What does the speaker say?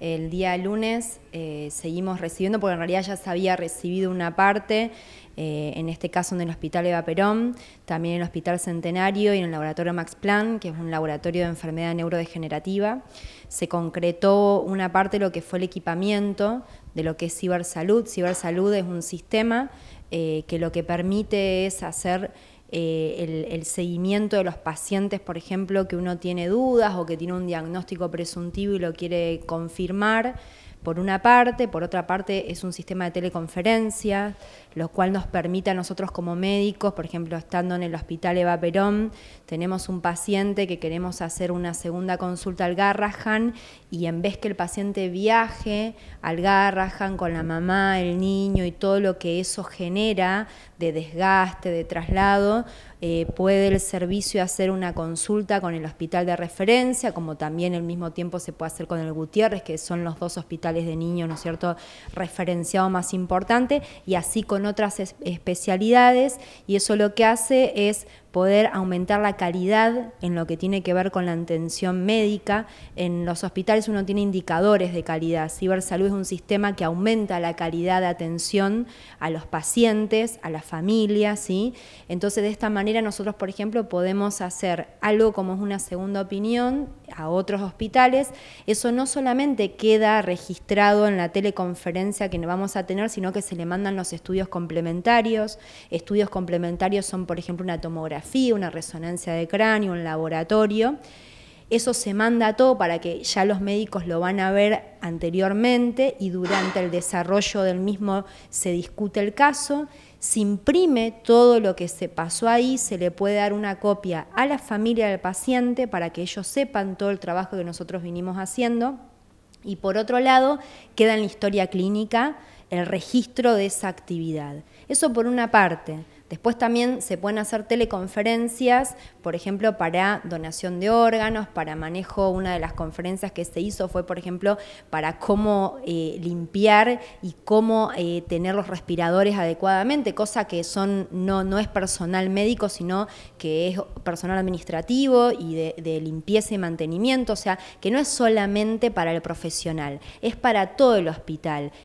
El día lunes eh, seguimos recibiendo, porque en realidad ya se había recibido una parte, eh, en este caso en el Hospital Eva Perón, también en el Hospital Centenario y en el Laboratorio Max Plan, que es un laboratorio de enfermedad neurodegenerativa. Se concretó una parte de lo que fue el equipamiento de lo que es cibersalud. Cibersalud es un sistema eh, que lo que permite es hacer eh, el, seguimiento de los pacientes, por ejemplo, que uno tiene dudas o que tiene un diagnóstico presuntivo y lo quiere confirmar por una parte, por otra parte es un sistema de teleconferencia, lo cual nos permite a nosotros como médicos, por ejemplo, estando en el hospital Eva Perón, tenemos un paciente que queremos hacer una segunda consulta al Garrahan y en vez que el paciente viaje al Garrahan con la mamá, el niño y todo lo que eso genera de desgaste, de traslado, eh, puede el servicio hacer una consulta con el hospital de referencia, como también al mismo tiempo se puede hacer con el Gutiérrez, que son los dos hospitales de niños, ¿no es cierto?, referenciado más importante, y así con otras especialidades, y eso lo que hace es poder aumentar la calidad en lo que tiene que ver con la atención médica. En los hospitales uno tiene indicadores de calidad. Cibersalud es un sistema que aumenta la calidad de atención a los pacientes, a las familias, ¿sí? Entonces, de esta manera nosotros, por ejemplo, podemos hacer algo como es una segunda opinión a otros hospitales, eso no solamente queda registrado en la teleconferencia que vamos a tener, sino que se le mandan los estudios complementarios. Estudios complementarios son, por ejemplo, una tomografía, una resonancia de cráneo, un laboratorio. Eso se manda todo para que ya los médicos lo van a ver anteriormente y durante el desarrollo del mismo se discute el caso, se imprime todo lo que se pasó ahí, se le puede dar una copia a la familia del paciente para que ellos sepan todo el trabajo que nosotros vinimos haciendo. Y por otro lado, queda en la historia clínica el registro de esa actividad. Eso por una parte. Después también se pueden hacer teleconferencias, por ejemplo, para donación de órganos, para manejo. Una de las conferencias que se hizo fue, por ejemplo, para cómo eh, limpiar y cómo eh, tener los respiradores adecuadamente, cosa que son no, no es personal médico, sino que es personal administrativo y de limpieza y mantenimiento, o sea, que no es solamente para el profesional, es para todo el hospital.